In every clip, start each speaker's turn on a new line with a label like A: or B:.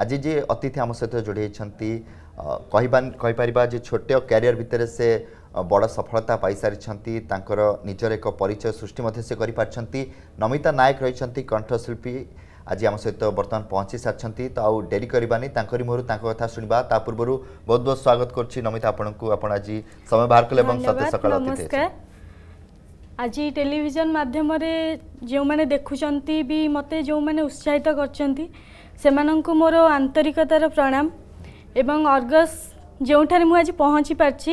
A: आज जी अतिथि आम सहित जोड़ी कहीपर जे छोट क्यारियर भितर से बड़ सफलता पाई निजर एक परिचय सृष्टि से करमिता नायक रही कंठशिल्पी आज आम सहित बर्तमान पहुँची सारी तो आउ डेरी करवानी मोहर कथा शुणा ता पूर्व बहुत बहुत स्वागत करमिता आपन को आप आज समय बाहर कले सकाल नमस्कार
B: आज टेलीजन मध्यम जो मैंने देखुं भी मत जो मैंने उत्साहित कर ସେମାନଙ୍କୁ ମୋର ଆନ୍ତରିକତାର ପ୍ରଣାମ ଏବଂ ଅର୍ଗସ୍ ଯେଉଁଠାରେ ମୁଁ ଆଜି ପହଞ୍ଚି ପାରିଛି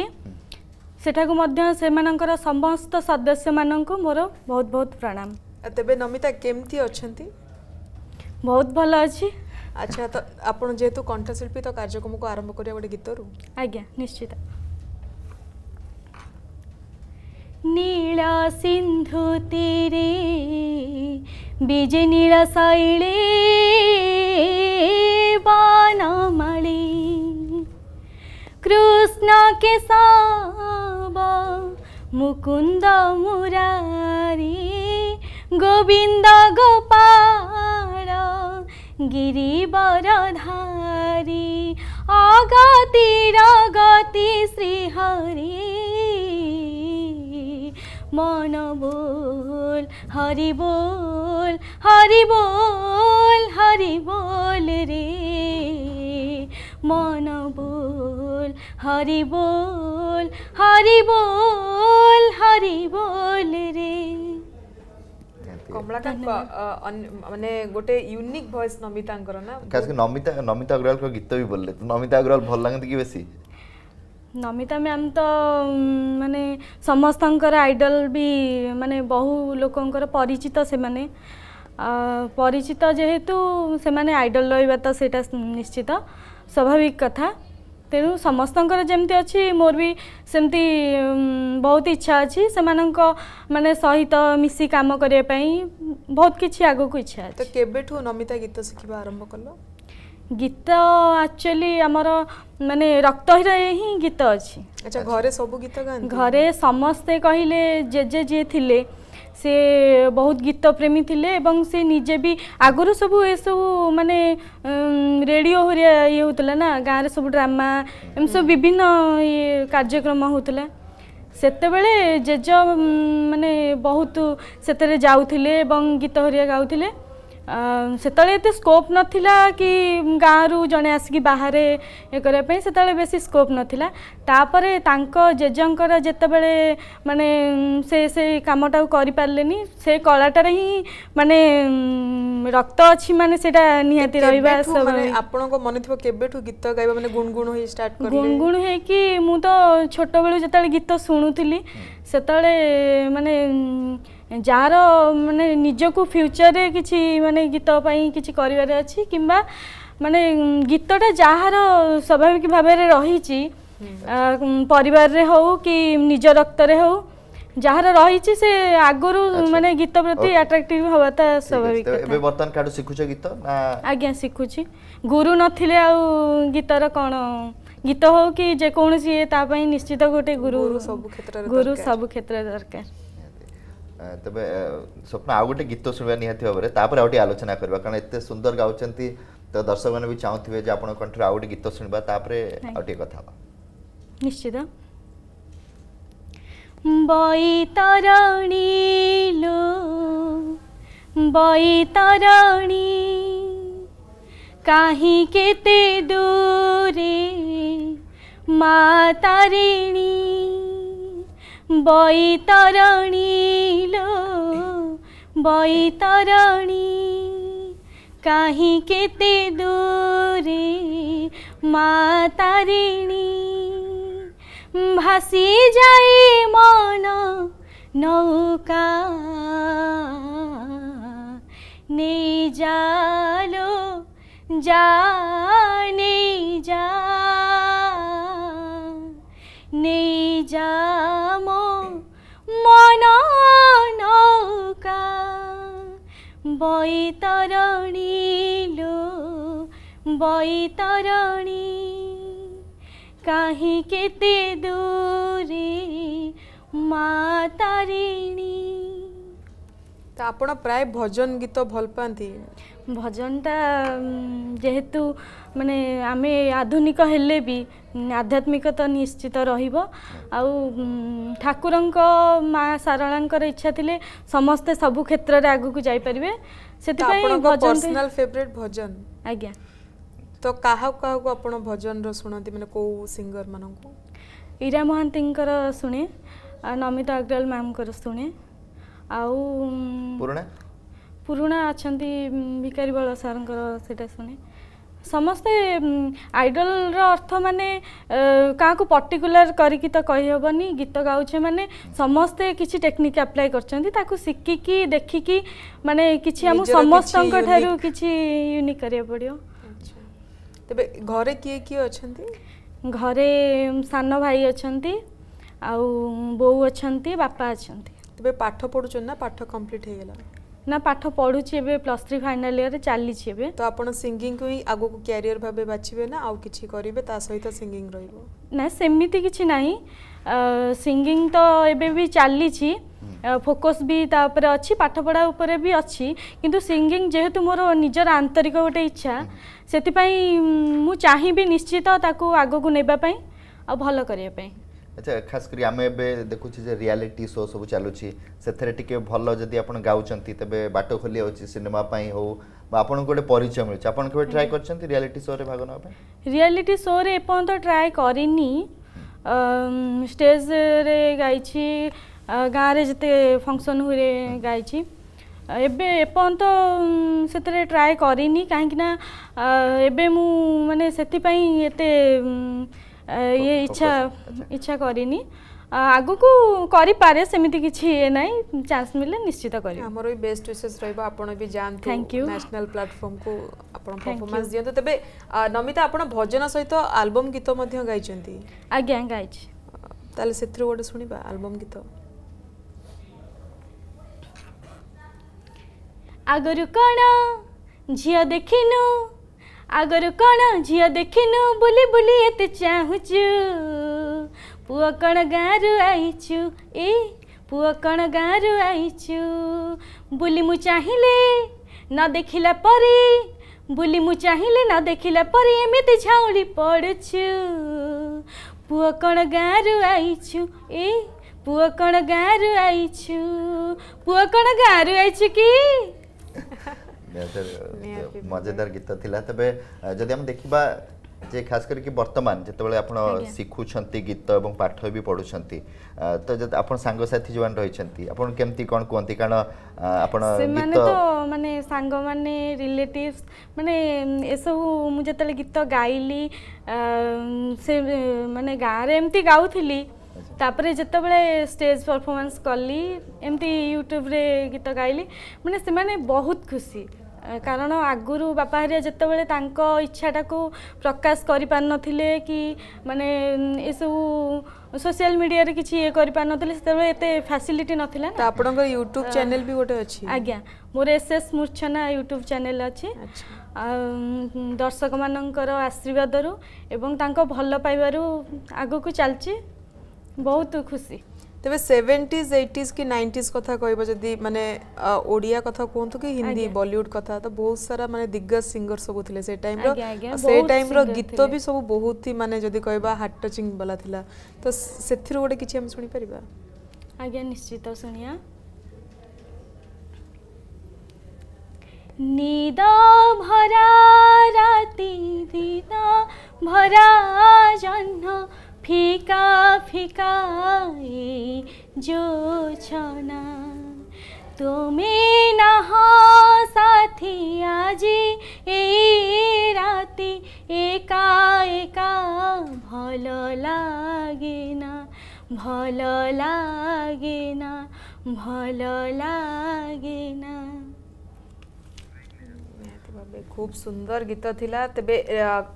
B: ସେଠାକୁ ମଧ୍ୟ ସେମାନଙ୍କର ସମସ୍ତ ସଦସ୍ୟମାନଙ୍କୁ ମୋର ବହୁତ ବହୁତ ପ୍ରଣାମ ତେବେ ନମିତା
C: କେମିତି ଅଛନ୍ତି ବହୁତ ଭଲ ଅଛି ଆଚ୍ଛା ତ ଆପଣ ଯେହେତୁ କଣ୍ଠଶିଳ୍ପୀ ତ କାର୍ଯ୍ୟକ୍ରମକୁ ଆରମ୍ଭ କରିବା ଗୋଟେ ଗୀତରୁ ଆଜ୍ଞା ନିଶ୍ଚିତ
B: ನೀಳ ಸಿಂಧು ತೀರೆ ಬೀಜೆ ನೀಳ ಸೈಳೆ ಬಾನ ಮಳೆ ಕೃಷ್ಣ ಕೆಸಾಬ ಮುಕುಂದ ಮುರಾರಿ গোবিন্দ গোপাল গিরিবর ধারি অগতি রগতি শ্রীহরি মন বল হরি বল হরি বল হরি বল রে মন বল হরি বল হরি
C: বল হরি বল রে କମଳାକାନ୍ତ ମାନେ ଗୋଟେ ୟୁନିକ୍ ଭଏସ୍ ନମିତାଙ୍କର ନା
A: ନମିତା ନମିତା ଅଗ୍ରୱାଲଙ୍କ ଗୀତ ବି ବୋଲିଲେ ନମିତା ଅଗ୍ରୱାଲ ଭଲ ଲାଗନ୍ତି କି ବେଶୀ
C: ନମିତା ମ୍ୟାମ୍ ତ ମାନେ
B: ସମସ୍ତଙ୍କର ଆଇଡଲ୍ ବି ମାନେ ବହୁ ଲୋକଙ୍କର ପରିଚିତ ସେମାନେ ପରିଚିତ ଯେହେତୁ ସେମାନେ ଆଇଡଲ୍ ରହିବା ତ ସେଇଟା ନିଶ୍ଚିତ ସ୍ୱାଭାବିକ କଥା ତେଣୁ ସମସ୍ତଙ୍କର ଯେମିତି ଅଛି ମୋର ବି ସେମିତି ବହୁତ ଇଚ୍ଛା ଅଛି ସେମାନଙ୍କ ମାନେ ସହିତ ମିଶି କାମ କରିବା ପାଇଁ ବହୁତ କିଛି ଆଗକୁ ଇଚ୍ଛା ଅଛି
C: ତ କେବେଠୁ ନମିତା ଗୀତ ଶିଖିବା ଆରମ୍ଭ କଲ
B: ଗୀତ ଆକ୍ଚୁଆଲି ଆମର ମାନେ ରକ୍ତରେ ହିଁ ଗୀତ ଅଛି ଆଚ୍ଛା ଘରେ
C: ସବୁ ଗୀତ ଘରେ
B: ସମସ୍ତେ କହିଲେ ଜେଜେ ଯିଏ ଥିଲେ ସେ ବହୁତ ଗୀତ ପ୍ରେମୀ ଥିଲେ ଏବଂ ସେ ନିଜେ ବି ଆଗରୁ ସବୁ ଏସବୁ ମାନେ ରେଡ଼ିଓ ହେରିଆ ଇଏ ହେଉଥିଲା ନା ଗାଁରେ ସବୁ ଡ୍ରାମା ଏମିତି ସବୁ ବିଭିନ୍ନ ଇଏ କାର୍ଯ୍ୟକ୍ରମ ହେଉଥିଲା ସେତେବେଳେ ଜେଜ ମାନେ ବହୁତ ସେଥିରେ ଯାଉଥିଲେ ଏବଂ ଗୀତ ହେରିଆ ଗାଉଥିଲେ ସେତେବେଳେ ଏତେ ସ୍କୋପ୍ ନଥିଲା କି ଗାଁରୁ ଜଣେ ଆସିକି ବାହାରେ ଇଏ କରିବା ପାଇଁ ସେତେବେଳେ ବେଶୀ ସ୍କୋପ୍ ନଥିଲା ତାପରେ ତାଙ୍କ ଜେଜେଙ୍କର ଯେତେବେଳେ ମାନେ ସେ ସେଇ କାମଟାକୁ କରିପାରିଲେନି ସେ କଳାଟାରେ ହିଁ ମାନେ ରକ୍ତ ଅଛି ମାନେ ସେଇଟା ନିହାତି ରହିବା
C: ଆପଣଙ୍କ ମନେଥିବ କେବେଠୁ ଗୀତ ଗାଇବା ମାନେ ଗୁଣଗୁଣ ହେଇ ଷ୍ଟାର୍ଟ ଗୁଣଗୁଣ
B: ହେଇକି ମୁଁ ତ ଛୋଟବେଳୁ ଯେତେବେଳେ ଗୀତ ଶୁଣୁଥିଲି ସେତେବେଳେ ମାନେ যার মানে নিজকে ফ্যুচরে কিছু মানে গীত কিছু করবার অছি কিংবা মানে গীতটা যার স্বাভাবিক ভাবে রয়েছে পরিবারে হো কি নিজ রক্তরে হো যার রয়েছে সে আগরু মানে গীত প্রতি আট্রাক্টিভ হওয়াটা স্বাভাবিক এবে
A: বর্তমান কাটু শিখুছ গীত না
B: আজ্ঞা শিখুছি গুরু নথিলে আউ গীতর কোন গীত হো কি যে কোনসি তা পাই নিশ্চিত গোটে গুরু গুরু সব ক্ষেত্রে দরকার
A: ତେବେ ସ୍ୱପ୍ନ ଆଉ ଗୋଟେ ଗୀତ ଶୁଣିବା ନିହାତି ଭାବରେ ତାପରେ ଆଉ ଟିକେ ଆଲୋଚନା କରିବା କାରଣ ଏତେ ସୁନ୍ଦର ଗାଉଛନ୍ତି ତ ଦର୍ଶକମାନେ ବି ଚାହୁଁଥିବେ ଯେ ଆପଣଙ୍କ କଣ୍ଠରେ ଆଉ ଗୋଟେ ଗୀତ ଶୁଣିବା ତାପରେ ଆଉ ଟିକେ କଥା ହେବା
B: ନିଶ୍ଚିତ ବୈତରଣୀ କାହିଁ କେତେ ଦୂରେ ମା ତାରିଣୀ বৈতরণী লো বৈতরণী কাহি কেতে দূরে মা তারিণী ভাসি যাই মন নৌকা নেই যালো যা নেই যা নেই যা বৈতরণী লো বৈতরণী কাহি কেতে দূরে মা তারিণী ତ ଆପଣ ପ୍ରାୟ ଭଜନ ଗୀତ ଭଲ ପାଆନ୍ତି ଭଜନଟା ଯେହେତୁ ମାନେ ଆମେ ଆଧୁନିକ ହେଲେ ବି ଆଧ୍ୟାତ୍ମିକ ତ ନିଶ୍ଚିତ ରହିବ ଆଉ ଠାକୁରଙ୍କ ମା ଶାରଳାଙ୍କର ଇଚ୍ଛା ଥିଲେ ସମସ୍ତେ ସବୁ କ୍ଷେତ୍ରରେ ଆଗକୁ ଯାଇପାରିବେ ସେଥିପାଇଁ ପର୍ସନାଲ
C: ଫେଭରେଟ୍ ଭଜନ ଆଜ୍ଞା ତ କାହାକୁ କାହାକୁ ଆପଣ ଭଜନର ଶୁଣନ୍ତି ମାନେ କେଉଁ ସିଙ୍ଗର ମାନଙ୍କୁ
B: ଇରା ମହାନ୍ତିଙ୍କର ଶୁଣେ ନମିତା ଅଗ୍ରୱାଲ ମ୍ୟାମ୍ଙ୍କର ଶୁଣେ आउ
A: पूर्ण
B: अनि भिक बल सारा शु समे आइडल रा अर्थ म कहाँको पर्टिकुलर गरिक त कहीब नि गीत गाउँछ म समस्ते कि टेक्निक अप्लाइ गर्दै सिकिक देखिक म समस्तु युनिकै पऱ्यो तपाईँ घर सान भाई अन्ति बो अहि बापा अनि তবে পাঠ পড়ুছেন না পাঠ কমপ্লিট হয়ে গেল না পাঠ পড়ুছি
C: এবে প্লাস থ্রি ফাইনাল ইয়ারে চালিছি এবে তো আপনার সিঙ্গিং কু হি আগুকু ক্যারিয়ার ভাবে বাছিবে না আউ কিছু করিবে তা সহিত সিঙ্গিং রহিব
B: না সেমিতি কিছু নাই সিঙ্গিং তো এবে বি চালিছি ফোকস বি তাপরে অছি পাঠপড়া উপরে বি অছি কিন্তু সিঙ্গিং যেহেতু মোর নিজর আন্তরিক গোটে ইচ্ছা সেতি পাই মু চাহি চাহিবি নিশ্চিত তাকু আগুকু নেবা পাই আর ভালো করিয়া পাই
A: আচ্ছা খাস করে আমি এবে দেখুছি যে রিয়ালিটি শো সব চালুছি সেথরে টিকে ভালো যদি আপনি গাউছন্তি তবে বাট খোলি আছে সিনেমা পাই হোক বা আপনার গোটে পরিচয় মিলুছে আপনি কেবে ট্রাই করছেন রিয়ালিটি শো রে ভাগ নেওয়া পাই
B: রিয়ালিটি শো রে এপর্যন্ত ট্রাই করিনি স্টেজ রে গাইছি গাঁরে যেতে ফংশন হুয়ে গাইছি ଏବେ ଏପର୍ଯ୍ୟନ୍ତ ସେଥିରେ ଟ୍ରାଏ କରିନି କାହିଁକିନା ଏବେ ମୁଁ ମାନେ ସେଥିପାଇଁ এতে ইয়ে ইচ্ছা ইচ্ছা করিনি ଆଗକୁ କରିପାରେ ସେମିତି କିଛି ଇଏ ନାହିଁ ଚାନ୍ସ ମିଳିଲେ ନିଶ୍ଚିତ କରିବି
C: ଆମର ବି ବେଷ୍ଟ ୱିଶେସ୍ ରହିବ ଆପଣ ବି ଯାଆନ୍ତୁ ନ୍ୟାସନାଲ ପ୍ଲାଟଫର୍ମକୁ ଆପଣ ପରଫର୍ମାନ୍ସ ଦିଅନ୍ତୁ ତେବେ ନମିତା ଆପଣ ଭଜନ ସହିତ ଆଲବମ୍ ଗୀତ ମଧ୍ୟ ଗାଇଛନ୍ତି ଆଜ୍ଞା ଗାଇଛି ତାହେଲେ ସେଥିରୁ ଗୋଟେ ଶୁଣିବା ଆଲବମ୍ ଗୀତ
B: ଆଗରୁ କ'ଣ ଝିଅ ଦେଖିନୁ ଆଗରୁ କ'ଣ ଝିଅ ଦେଖିନୁ ବୁଲି ବୁଲି ଏତେ ଚାହୁଁଛୁ ପୁଅ କ'ଣ ଗାଁରୁ ଆଇଛୁ ଏ ପୁଅ କ'ଣ ଗାଁରୁ ଆଇଛୁ ବୁଲି ମୁଁ ଚାହିଁଲି ନ ଦେଖିଲା ପରି ବୁଲି ମୁଁ ଚାହିଁଲି ନ ଦେଖିଲା ପରି ଏମିତି ଝାଉଁଳି ପଡ଼ୁଛୁ ପୁଅ କ'ଣ ଗାଁରୁ ଆଇଛୁ ଏ ପୁଅ କ'ଣ ଗାଁରୁ ଆଇଛୁ ପୁଅ କ'ଣ ଗାଁରୁ ଆଇଛୁ କି
A: ମଜାଦାର ଗୀତ ଥିଲା ତେବେ ଯଦି ଆମେ ଦେଖିବା ଯେ ଖାସ କରିକି ବର୍ତ୍ତମାନ ଯେତେବେଳେ ଆପଣ ଶିଖୁଛନ୍ତି ଗୀତ ଏବଂ ପାଠ ବି ପଢ଼ୁଛନ୍ତି ତ ଆପଣ ସାଙ୍ଗସାଥି ଯେଉଁମାନେ ରହିଛନ୍ତି ଆପଣ କେମିତି କ'ଣ କୁହନ୍ତି କାରଣ ଆପଣ ସେମାନେ ତ
B: ମାନେ ସାଙ୍ଗମାନେ ରିଲେଟିଭ୍ସ ମାନେ ଏସବୁ ମୁଁ ଯେତେବେଳେ ଗୀତ ଗାଇଲି ସେ ମାନେ ଗାଁରେ ଏମିତି ଗାଉଥିଲି ତାପରେ ଯେତେବେଳେ ଷ୍ଟେଜ୍ ପରଫର୍ମାନ୍ସ କଲି ଏମିତି ୟୁଟ୍ୟୁବରେ ଗୀତ ଗାଇଲି ମାନେ ସେମାନେ ବହୁତ ଖୁସି কারণ କାରଣ ଆଗରୁ ବାପା ହେରିକା ଯେତେବେଳେ ইচ্ছাটা প্রকাশ করে পে কি মানে এসব সোশিয়াল মিডিয়ার কিছু ইয়ে করে পে সেতবে এত ফ্যাসিলিটি নথিলা না আপনার ইউট্যুব চ্যানেল বি গোটে অছি আজ্ঞা মোর S S Murchhana YouTube channel আছে দর্শক মানকর আশীর্বাদরু
C: এবং তাঙ্ক ভাল পাইবার আগকু চালছি বহুত খুশি ତେବେ ସେଭେଣ୍ଟିଜ୍ ଏଇଟିଜ୍ କି ନାଇଣ୍ଟିଜ୍ କଥା କହିବ ଯଦି ମାନେ ଓଡ଼ିଆ କଥା କୁହନ୍ତୁ କି ହିନ୍ଦୀ ବଲିଉଡ୍ କଥା ତ ବହୁତ ସାରା ମାନେ ଦିଗ୍ଗଜ ସିଙ୍ଗର ସବୁ ଥିଲେ ସେ ଟାଇମ୍ର ସେ ଟାଇମ୍ର ଗୀତ ବି ସବୁ ବହୁତ ହି ମାନେ ଯଦି କହିବା ହାର୍ଟ ଟଚିଂ ବାଲା ଥିଲା ତ ସେଥିରୁ ଗୋଟେ କିଛି ଆମେ ଶୁଣିପାରିବା ଆଜ୍ଞା ନିଶ୍ଚିତ ଶୁଣିବା
B: ନିଦ ଭରା ରାତି ଦିନ ଭରା ଜହ୍ନ ফিকা ফিকা জোছনা তুমি না সাথী আজি এই রাতি একা একা ভালো লাগে না ভালো
C: লাগে না ভালো লাগে না खूब सुंदर गीत थिला तबे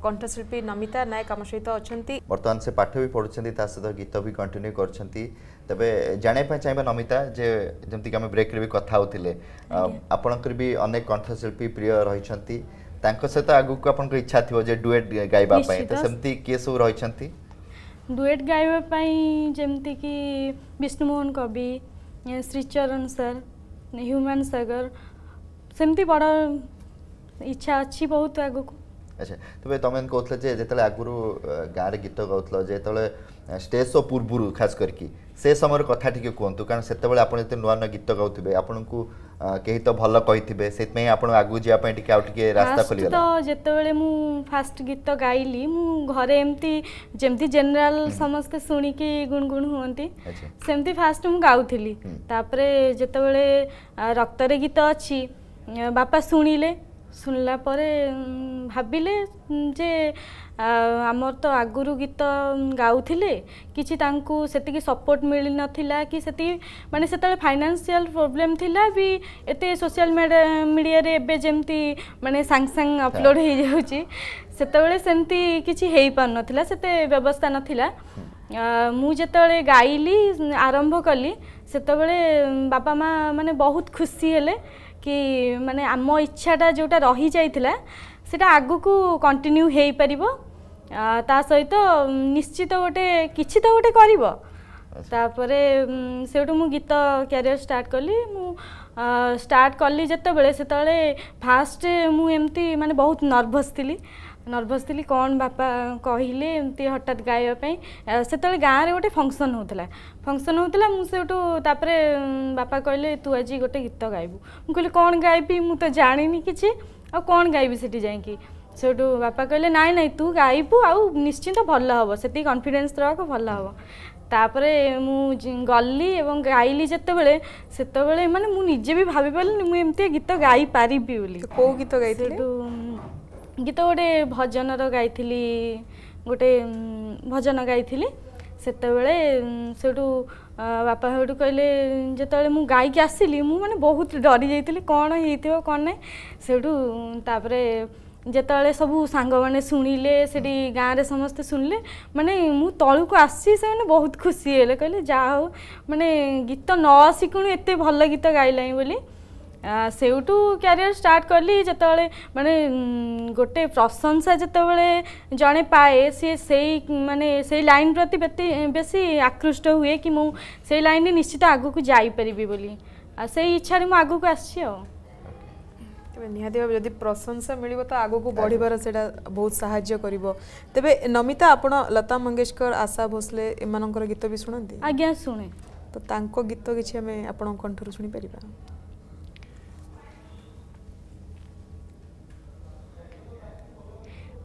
C: कंठशिल्पी नमिता नायक आम सहित अच्छा
A: बर्तमान से पाठ भी पढ़ुंता सहित गीत भी कंटिन्यू कर तबे जाना चाहिए नमिता जे जमीक आम ब्रेक भी कथा आपणकर भी अनेक कंठशिल्पी प्रिय रही सहित आगे को इच्छा थी डुएट गाइबापी तो सेमती किए सब रही
B: डुएट गाइबापी कि विष्णुमोहन कवि श्रीचरण सर ह्यूमान सगर सेमती बड़ ইচ্ছা আছে বহুত আগুকু
A: আচ্ছা তবে তমেন কହୁଥିଲେ যে যেতলে আগুরু গারে গীত গাউতলে যেতলে স্টেজ শো পূর্বুরু খাস করকি সে সময়ের কথা টিকে কোন্তু কারণ সেতবে আপনার যেতে নূয়া নূয়া গীত গাউতিবে আপনকু কেহি তো ভাল কইথিবে সেইপাই আপন আগু যা পাই টিকে আউট টিকে রাস্তা খলি গলা তো
B: যেতবেলে মু ফার্স্ট গীত গাইলি মু ঘরে এমতি যেমতি জেনারেল সমস্ত শুনি কি শুনিকি গুণগুণ হুঁতি সেমতি ফার্স্ট মু গাউথিলি তারপরে যেতবেলে রক্তরে গীত অছি বাপা শুনিলে ଶୁଣିଲା ପରେ ଭାବିଲେ ଯେ ଆମର ତ ଆଗରୁ ଗୀତ ଗାଉଥିଲେ କିଛି ତାଙ୍କୁ ସେତିକି ସପୋର୍ଟ ମିଳିନଥିଲା କି ସେତିକି ମାନେ ସେତେବେଳେ ଫାଇନାନ୍ସିଆଲ ପ୍ରୋବ୍ଲେମ୍ ଥିଲା ବି ଏତେ ସୋସିଆଲ ମିଡ଼ିଆରେ ଏବେ ଯେମିତି ମାନେ ସାଙ୍ଗେ ସାଙ୍ଗେ ଅପଲୋଡ଼ ହେଇଯାଉଛି ସେତେବେଳେ ସେମିତି କିଛି ହେଇପାରୁନଥିଲା ସେତେ ବ୍ୟବସ୍ଥା ନଥିଲା ମୁଁ ଯେତେବେଳେ ଗାଇଲି ଆରମ୍ଭ କଲି ସେତେବେଳେ ବାପା ମା' ମାନେ ବହୁତ ଖୁସି ହେଲେ କି ମାନେ ଆମ ଇଚ୍ଛାଟା ଯେଉଁଟା ରହିଯାଇଥିଲା ସେଇଟା ଆଗକୁ କଣ୍ଟିନ୍ୟୁ ହେଇପାରିବ ତା ସହିତ ନିଶ୍ଚିତ ଗୋଟେ କିଛି ତ ଗୋଟେ କରିବ ତାପରେ ସେଇଠୁ ମୁଁ ଗୀତ କ୍ୟାରିୟର ଷ୍ଟାର୍ଟ କଲି ମୁଁ ଷ୍ଟାର୍ଟ କଲି ଯେତେବେଳେ ସେତେବେଳେ ଫାଷ୍ଟ ମୁଁ ଏମିତି ମାନେ ବହୁତ ନର୍ଭସ୍ ଥିଲି नर्भस थिएँ बापा कहिले हटा गाइपेसम्म गाँडो गए फोन हुन्छ फङसन हुन्छ बापा कहले तु आज गोटे गीत गबु मि गि म त जाने कि कन् गिसि जाइक बापा कहिले नै नै तु गु आउँ निश्चिन्त भए हे सि कन्फिडेन्स दाक भए हे त गल्ली त्यो सतेबे मलाई मजेबि भाप एमिया गीत गाई पारि को गीत गाई ଗୀତ ଗୋଟେ ଭଜନର ଗାଇଥିଲି ଗୋଟେ ଭଜନ ଗାଇଥିଲି ସେତେବେଳେ ସେଠୁ ବାପା ସେଠୁ କହିଲେ ଯେତେବେଳେ ମୁଁ ଗାଇକି ଆସିଲି ମୁଁ ମାନେ ବହୁତ ଡରି ଯାଇଥିଲି କ'ଣ ହେଇଥିବ କ'ଣ ନାହିଁ ସେଠୁ ତାପରେ ଯେତେବେଳେ ସବୁ ସାଙ୍ଗମାନେ ଶୁଣିଲେ ସେଠି ଗାଁରେ ସମସ୍ତେ ଶୁଣିଲେ ମାନେ ମୁଁ ତଳକୁ ଆସିଛି ସେମାନେ ବହୁତ ଖୁସି ହେଲେ କହିଲେ ଯାହା ହଉ ମାନେ ଗୀତ ନ ଶିଖୁଣୁ ଏତେ ଭଲ ଗୀତ ଗାଇଲାଣି ବୋଲି से क्यारिययर स्टार्ट कली जो मानने गोटे प्रशंसा जो बड़े जड़े पाए सी से मानने से लाइन प्रति बेस आकृष्ट हुए कि मुझे लाइन निश्चित आग को जापरि से इच्छा मुझे आग को आ
C: निहाती भाव प्रशंसा मिले तो आगे बढ़िवार से बहुत साय कर तेज नमिता आप लता मंगेशकर आशा भोसले एम गीत भी शुणी आज्ञा शुणे तो गीत किसी कंठ रु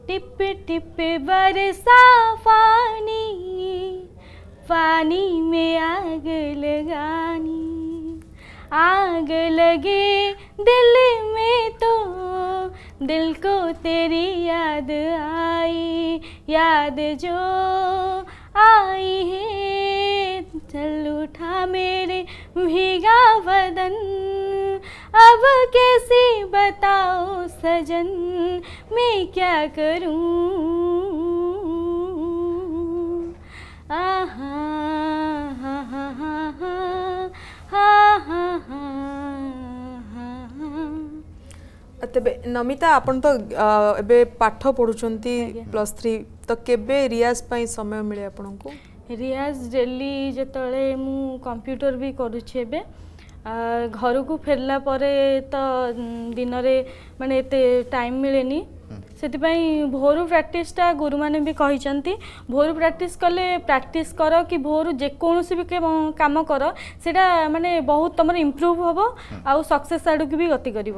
C: टिप टिप
B: बरसा पानी पानी में आग लगानी आग लगे दिल में तो दिल को तेरी याद आई याद जो आई है चल उठा मेरे भीगा बदन अब कैसे बताओ सजन मैं क्या करूं आहा हा हा हा
C: हा हा ତେବେ ନମିତା ଆପଣ ତ ଏବେ ପାଠ ପଢ଼ୁଛନ୍ତି ପ୍ଲସ୍ ଥ୍ରୀ ତ କେବେ ରିଆଜ୍ ପାଇଁ ସମୟ ମିଳେ ଆପଣଙ୍କୁ
B: ରିଆଜ୍ ଡେଲି ଯେତେବେଳେ ମୁଁ କମ୍ପ୍ୟୁଟର ବି କରୁଛି ଏବେ ଘରକୁ ଫେରିଲା ପରେ ତ ଦିନରେ ମାନେ ଏତେ ଟାଇମ୍ ମିଳେନି ସେଥିପାଇଁ ଭୋରୁ ପ୍ରାକ୍ଟିସ୍ଟା ଗୁରୁମାନେ ବି କହିଛନ୍ତି ଭୋରୁ ପ୍ରାକ୍ଟିସ୍ କଲେ ପ୍ରାକ୍ଟିସ୍ କର କି ଭୋରୁ ଯେକୌଣସି ବି କାମ କର ସେଇଟା ମାନେ ବହୁତ ତୁମର ଇମ୍ପ୍ରୁଭ୍ ହେବ ଆଉ ସକ୍ସେସ୍ ଆଡ଼କୁ ବି ଗତି କରିବ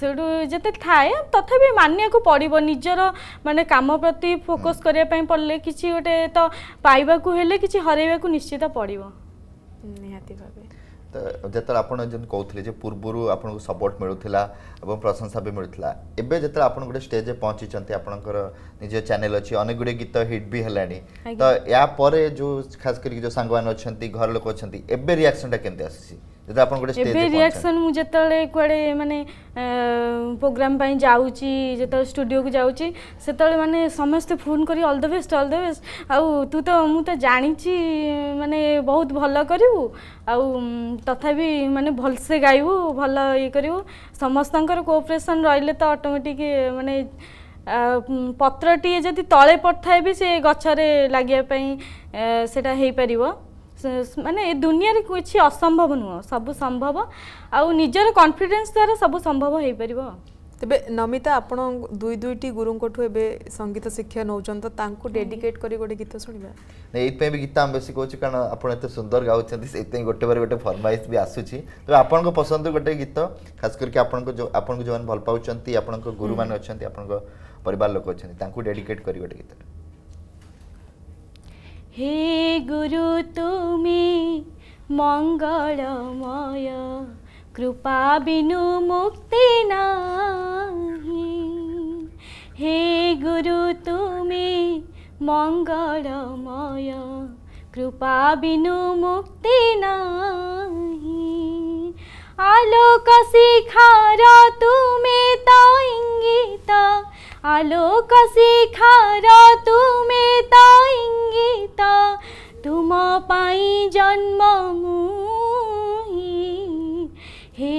B: ସେଇଠୁ ଯେତେ ଥାଏ ତଥାପି ମାନିବାକୁ ପଡ଼ିବ ନିଜର ମାନେ କାମ ପ୍ରତି ଫୋକସ୍ କରିବା ପାଇଁ ପଡ଼ିଲେ କିଛି ଗୋଟେ ତ ପାଇବାକୁ ହେଲେ କିଛି ହରାଇବାକୁ ନିଶ୍ଚିତ ପଡ଼ିବ ନିହାତି ଭାବେ
A: ତ ଯେତେବେଳେ ଆପଣ ଯେମିତି କହୁଥିଲେ ଯେ ପୂର୍ବରୁ ଆପଣଙ୍କୁ ସପୋର୍ଟ ମିଳୁଥିଲା ଏବଂ ପ୍ରଶଂସା ବି ମିଳୁଥିଲା ଏବେ ଯେତେବେଳେ ଆପଣ ଗୋଟେ ଷ୍ଟେଜ୍ରେ ପହଞ୍ଚିଛନ୍ତି ଆପଣଙ୍କର ନିଜ ଚ୍ୟାନେଲ୍ ଅଛି ଅନେକ ଗୁଡ଼ିଏ ଗୀତ ହିଟ୍ ବି ହେଲାଣି ତ ୟା ପରେ ଯେଉଁ ଖାସ୍ କରିକି ଯେଉଁ ସାଙ୍ଗମାନେ ଅଛନ୍ତି ଘର ଲୋକ ଅଛନ୍ତି ଏବେ ରିଆକ୍ସନ୍ଟା କେମିତି ଆସୁଛି ଯଦି ଆପଣ ଗୋଟେ ଏବେ ରିଆକ୍ସନ୍
B: ମୁଁ ଯେତେବେଳେ କୁଆଡ଼େ ମାନେ ପ୍ରୋଗ୍ରାମ୍ ପାଇଁ ଯାଉଛି ଯେତେବେଳେ ଷ୍ଟୁଡ଼ିଓକୁ ଯାଉଛି ସେତେବେଳେ ମାନେ ସମସ୍ତେ ଫୋନ୍ କରି all the best all the best ଆଉ ତୁ ତ ମୁଁ ତ ଜାଣିଛି ମାନେ ବହୁତ ଭଲ କରିବୁ ଆଉ ତଥାପି ମାନେ ଭଲସେ ଗାଇବୁ ଭଲ ଇଏ କରିବୁ ସମସ୍ତଙ୍କର କୋଅପରେସନ୍ ରହିଲେ ତ ଅଟୋମେଟିକ୍ ମାନେ ପତ୍ରଟିଏ ଯଦି ତଳେ ପଡ଼ିଥାଏ ବି ସେ ଗଛରେ ଲାଗିବା ପାଇଁ ସେଇଟା ହେଇପାରିବ ମାନେ ଏ ଦୁନିଆରେ କିଛି ଅସମ୍ଭବ
C: ନୁହଁ ସବୁ ସମ୍ଭବ ଆଉ ନିଜର କନଫିଡେନ୍ସ ଦ୍ୱାରା ସବୁ ସମ୍ଭବ ହେଇପାରିବ ତେବେ ନମିତା ଆପଣ ଦୁଇ ଦୁଇଟି ଗୁରୁଙ୍କଠୁ ଏବେ ସଙ୍ଗୀତ ଶିକ୍ଷା ନେଉଛନ୍ତି ତ ତାଙ୍କୁ ଡେଡିକେଟ୍ କରି ଗୋଟେ ଗୀତ ଶୁଣିବା
A: ଏଇଥିପାଇଁ ବି ଗୀତ ଆମେ ବେଶୀ କହୁଛୁ କାରଣ ଆପଣ ଏତେ ସୁନ୍ଦର ଗାଉଛନ୍ତି ସେଇଥିପାଇଁ ଗୋଟେ ପରେ ଗୋଟେ ଫର୍ମାଇସ୍ ବି ଆସୁଛି ତେବେ ଆପଣଙ୍କ ପସନ୍ଦର ଗୋଟେ ଗୀତ ଖାସ କରିକି ଆପଣଙ୍କ ଯେଉଁ ଆପଣଙ୍କୁ ଯେଉଁମାନେ ଭଲ ପାଉଛନ୍ତି ଆପଣଙ୍କ ଗୁରୁମାନେ ଅଛନ୍ତି ଆପଣଙ୍କ ପରିବାର ଲୋକ ଅଛନ୍ତି ତାଙ୍କୁ ଡେଡିକେଟ୍ କରି ଗୋଟେ ଗୀତଟା
B: हे गुरु मङ्गल मंगलमय कृपा बिनु मुक्ति नु त मङ्गल मंगलमय कृपा बिनु मुक्ति नल कसी खार त इंगीता আলোক শিখার তুমি তঙ্গিত তুম পাই জন্ম মুহি হে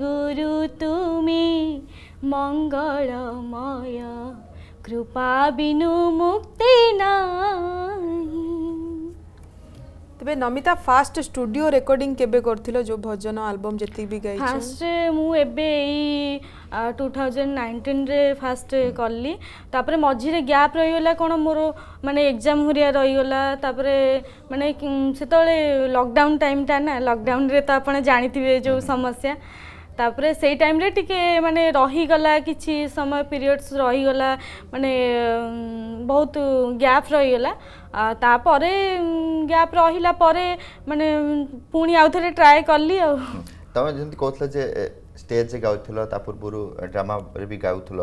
B: গুরু তুমি
C: মঙ্গলময় কৃপা বিনু মুক্তি না তবে নমিতা ফার্স্ট স্টুডিও রেকর্ডিং কেবে করছিল যে ভজন আলবম যেতে বি গাইছো ফার্স্ট
B: মু এবে এই ଟୁ ଥାଉଜେଣ୍ଡ ନାଇଣ୍ଟିନ୍ରେ ଫାଷ୍ଟ କଲି ତାପରେ ମଝିରେ ଗ୍ୟାପ୍ ରହିଗଲା କ'ଣ ମୋର ମାନେ ଏକ୍ଜାମ୍ ହୁରିଆ ରହିଗଲା ତାପରେ ମାନେ ସେତେବେଳେ ଲକଡାଉନ୍ ଟାଇମ୍ଟା ନା ଲକଡାଉନ୍ରେ ତ ଆପଣ ଜାଣିଥିବେ ଯେଉଁ ସମସ୍ୟା ତାପରେ ସେଇ ଟାଇମ୍ରେ ଟିକେ ମାନେ ରହିଗଲା କିଛି ସମୟ ପିରିୟଡ଼୍ସ ରହିଗଲା ମାନେ ବହୁତ ଗ୍ୟାପ୍ ରହିଗଲା ତାପରେ ଗ୍ୟାପ୍ ରହିଲା ପରେ ମାନେ ପୁଣି ଆଉ ଥରେ ଟ୍ରାଏ କଲି ଆଉ
A: ତମେ ଯେମିତି କହୁଥିଲ ଯେ ଷ୍ଟେଜ୍ରେ ଗାଉଥିଲ ତା ପୂର୍ବରୁ ଡ୍ରାମାରେ ବି ଗାଉଥିଲ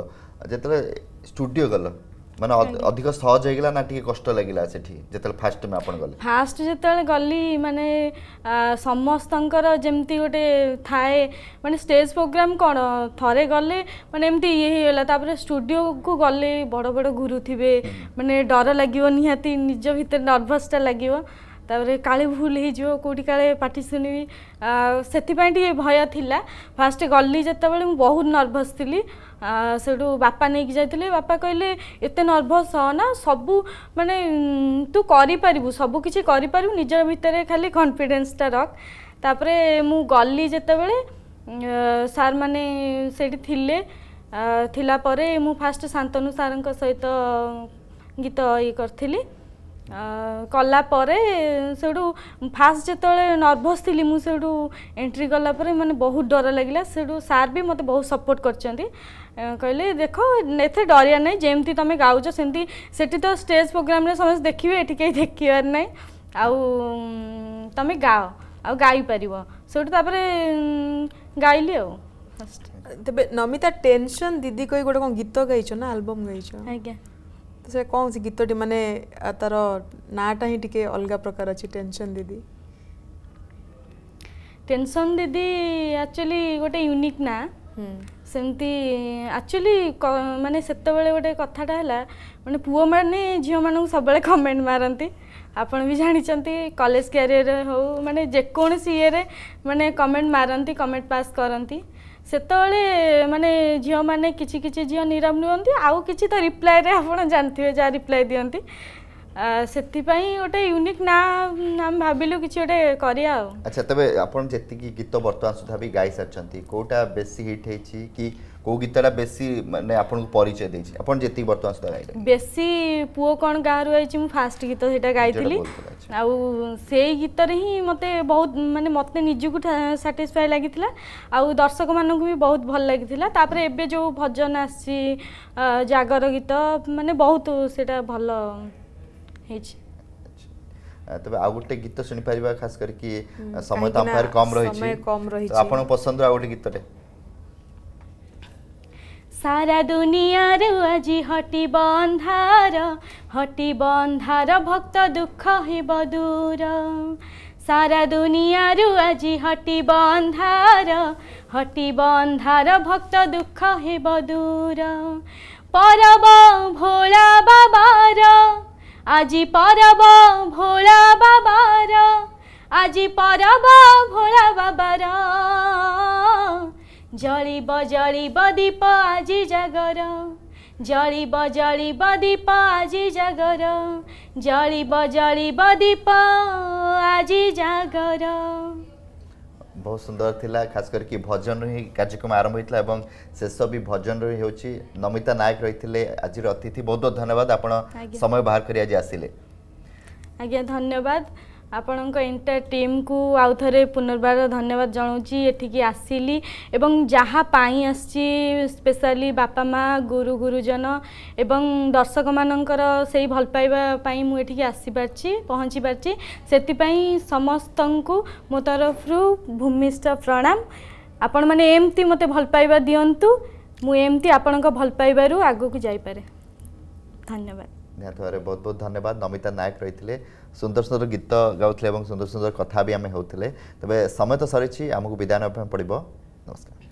A: ଯେତେବେଳେ ଷ୍ଟୁଡ଼ିଓ ଗଲ ମାନେ ଅଧିକ ସହଜ ହେଇଗଲା ନା ଟିକେ କଷ୍ଟ ଲାଗିଲା ସେଠି ଯେତେବେଳେ ଫାର୍ଷ୍ଟ ଟାଇମ୍ ଆପଣ ଗଲେ
B: ଫାର୍ଷ୍ଟ ଯେତେବେଳେ ଗଲି ମାନେ ସମସ୍ତଙ୍କର ଯେମିତି ଗୋଟେ ଥାଏ ମାନେ ଷ୍ଟେଜ୍ ପ୍ରୋଗ୍ରାମ୍ କ'ଣ ଥରେ ଗଲେ ମାନେ ଏମିତି ଇଏ ହେଇଗଲା ତାପରେ ଷ୍ଟୁଡ଼ିଓକୁ ଗଲେ ବଡ଼ ବଡ଼ ଗୁରୁ ଥିବେ ମାନେ ଡର ଲାଗିବ ନିହାତି ନିଜ ଭିତରେ ନର୍ଭସଟା ଲାଗିବ ତାପରେ କାଳେ ଭୁଲ ହେଇଯିବ କେଉଁଠି କାଳେ ପାଟି ଶୁଣିବି ସେଥିପାଇଁ ଟିକେ ଭୟ ଥିଲା ଫାଷ୍ଟ ଗଲି ଯେତେବେଳେ ମୁଁ ବହୁତ ନର୍ଭସ୍ ଥିଲି ସେଠୁ ବାପା ନେଇକି ଯାଇଥିଲେ ବାପା କହିଲେ ଏତେ ନର୍ଭସ୍ ହ ନା ସବୁ ମାନେ ତୁ କରିପାରିବୁ ସବୁ କିଛି କରିପାରିବୁ ନିଜ ଭିତରେ ଖାଲି କନଫିଡେନ୍ସଟା ରଖ ତାପରେ ମୁଁ ଗଲି ଯେତେବେଳେ ସାର୍ମାନେ ସେଠି ଥିଲେ ଥିଲା ପରେ ମୁଁ ଫାଷ୍ଟ ଶାନ୍ତନୁ ସାର୍ଙ୍କ ସହିତ ଗୀତ ଇଏ କରିଥିଲି କଲାପରେ ସେଠୁ ଫାର୍ଷ୍ଟ ଯେତେବେଳେ ନର୍ଭସ୍ ଥିଲି ମୁଁ ସେଠୁ ଏଣ୍ଟ୍ରି କଲାପରେ ମାନେ ବହୁତ ଡର ଲାଗିଲା ସେଠୁ ସାର୍ ବି ମୋତେ ବହୁତ ସପୋର୍ଟ କରିଛନ୍ତି କହିଲେ ଦେଖ ଏଥିରେ ଡରିବାର ନାହିଁ ଯେମିତି ତୁମେ ଗାଉଛ ସେମିତି ସେଠି ତ ଷ୍ଟେଜ୍ ପ୍ରୋଗ୍ରାମ୍ରେ ସମସ୍ତେ ଦେଖିବେ ଏଠି କେହି ଦେଖିବାର ନାହିଁ ଆଉ ତୁମେ ଗାଅ ଆଉ ଗାଇପାରିବ
C: ସେଠୁ ତାପରେ ଗାଇଲି ଆଉ ଫାର୍ଷ୍ଟ ତେବେ ନମିତା ଟେନସନ୍ ଦିଦି କହି ଗୋଟେ କ'ଣ ଗୀତ ଗାଇଛ ନା ଆଲବମ୍ ଗାଇଛ ଆଜ୍ଞା ତ ସେ କ'ଣ ସେ ଗୀତଟି ମାନେ ତାର ନାଁଟା ହିଁ ଟିକେ ଅଲଗା ପ୍ରକାର ଅଛି ଟେନସନ୍ ଦିଦି
B: ଟେନସନ୍ ଦିଦି ଆକ୍ଚୁଆଲି ଗୋଟେ ୟୁନିକ୍ ନାଁ ସେମିତି ଆକ୍ଚୁଆଲି ମାନେ ସେତେବେଳେ ଗୋଟେ କଥାଟା ହେଲା ମାନେ ପୁଅମାନେ ଝିଅମାନଙ୍କୁ ସବୁବେଳେ କମେଣ୍ଟ ମାରନ୍ତି ଆପଣ ବି ଜାଣିଛନ୍ତି କଲେଜ କ୍ୟାରିୟରରେ ହେଉ ମାନେ ଯେକୌଣସି ଇଏରେ ମାନେ କମେଣ୍ଟ ମାରନ୍ତି କମେଣ୍ଟ ପାସ୍ କରନ୍ତି ସେତେବେଳେ ମାନେ ଝିଅମାନେ କିଛି କିଛି ଝିଅ ନିରାମ ନିଅନ୍ତି ଆଉ କିଛି ତ ରିପ୍ଲାଏରେ ଆପଣ ଜାଣିଥିବେ ଯାହା ରିପ୍ଲାଏ ଦିଅନ୍ତି ସେଥିପାଇଁ ଗୋଟେ ୟୁନିକ୍ ନା ଆମେ ଭାବିଲୁ କିଛି ଗୋଟେ କରିବା ଆଉ
A: ଆଚ୍ଛା ତେବେ ଆପଣ ଯେତିକି ଗୀତ ବର୍ତ୍ତମାନ ସୁଦ୍ଧା ବି ଗାଇ ସାରିଛନ୍ତି କେଉଁଟା ବେଶୀ ହିଟ୍ ହେଇଛି କି কেউ গীতটা বেশি মানে আপনার পরিচয় দিয়েছি আপনার যেত বর্তমান সুদ্ধা গাইলে
B: বেশি পুয় কোণ গাঁরু আইছি মু ফার্স্ট গীত সেটা গাইলি আউ সেই গীতরে হি মতে বহুত মানে মতে নিজকু স্যাটিসফাই লাগিলা আউ দর্শক মানুষ বি বহুত ভাল লাগিলা তারপরে এবে যে ভজন আসছি জাগর গীত মানে বহুত সেটা ভাল হয়েছে
A: তবে আউ গোটে গীত শুনি পারিবা খাস করি সময় তো আমার কম রয়েছে আপনার পছন্দ আউ গোটে গীতটে
B: সারা দুনিয়ার আজি হটিব অন্ধার হটিব অন্ধার ভক্ত দুঃখ হব দূর সারা দুনিয়ার আজি হটিব অন্ধার হটিব অন্ধার ভক্ত দুঃখ হব দূর পরব ভোলা বাবার আজি পরব ভোলা বাবার আজি পরব ভোলা বাবার ଜଳିବ ଜଳିବ ଦୀପ ଆଜି ଜାଗର ଜଳିବ ଜଳିବ ଦୀପ ଆଜି ଜାଗର ଜଳିବ ଜଳିବ ଦୀପ ଆଜି ଜାଗର
A: ବହୁତ ସୁନ୍ଦର ଥିଲା ଖାସ କରିକି ଭଜନରୁ ହିଁ କାର୍ଯ୍ୟକ୍ରମ ଆରମ୍ଭ ହୋଇଥିଲା ଏବଂ ଶେଷ ବି ଭଜନରୁ ହେଉଛି ନମିତା ନାୟକ ରହିଥିଲେ ଆଜିର ଅତିଥି ବହୁତ ବହୁତ ଧନ୍ୟବାଦ ଆପଣ ସମୟ ବାହାର କରି ଆଜି ଆସିଲେ
B: ଆଜ୍ଞା ଧନ୍ୟବାଦ ଆପଣଙ୍କ ଏଣ୍ଟାୟାର ଟିମ୍କୁ ଆଉ ଥରେ ପୁନର୍ବାର ଧନ୍ୟବାଦ ଜଣାଉଛି ଏଠିକି ଆସିଲି ଏବଂ ଯାହା ପାଇଁ ଆସିଛି ସ୍ପେଶାଲି ବାପା ମା ଗୁରୁ ଗୁରୁଜନ ଏବଂ ଦର୍ଶକମାନଙ୍କର ସେଇ ଭଲ ପାଇବା ପାଇଁ ମୁଁ ଏଠିକି ଆସିପାରିଛି ପହଞ୍ଚି ପାରିଛି ସେଥିପାଇଁ ସମସ୍ତଙ୍କୁ ମୋ ତରଫରୁ ଭୂମିଷ୍ଠ ପ୍ରଣାମ ଆପଣମାନେ ଏମିତି ମୋତେ ଭଲ ପାଇବା ଦିଅନ୍ତୁ ମୁଁ ଏମିତି ଆପଣଙ୍କ ଭଲ ପାଇବାରୁ ଆଗକୁ ଯାଇପାରେ ଧନ୍ୟବାଦ
A: ନିହାତି ଭାବରେ ବହୁତ ବହୁତ ଧନ୍ୟବାଦ ନମିତା ନାୟକ ରହିଥିଲେ ସୁନ୍ଦର ସୁନ୍ଦର ଗୀତ ଗାଉଥିଲେ ଏବଂ ସୁନ୍ଦର ସୁନ୍ଦର କଥା ବି ଆମେ ହେଉଥିଲେ ତେବେ ସମୟ ତ ସରିଛି ଆମକୁ ବିଦାୟ ନେବା ପାଇଁ ପଡ଼ିବ ନମସ୍କାର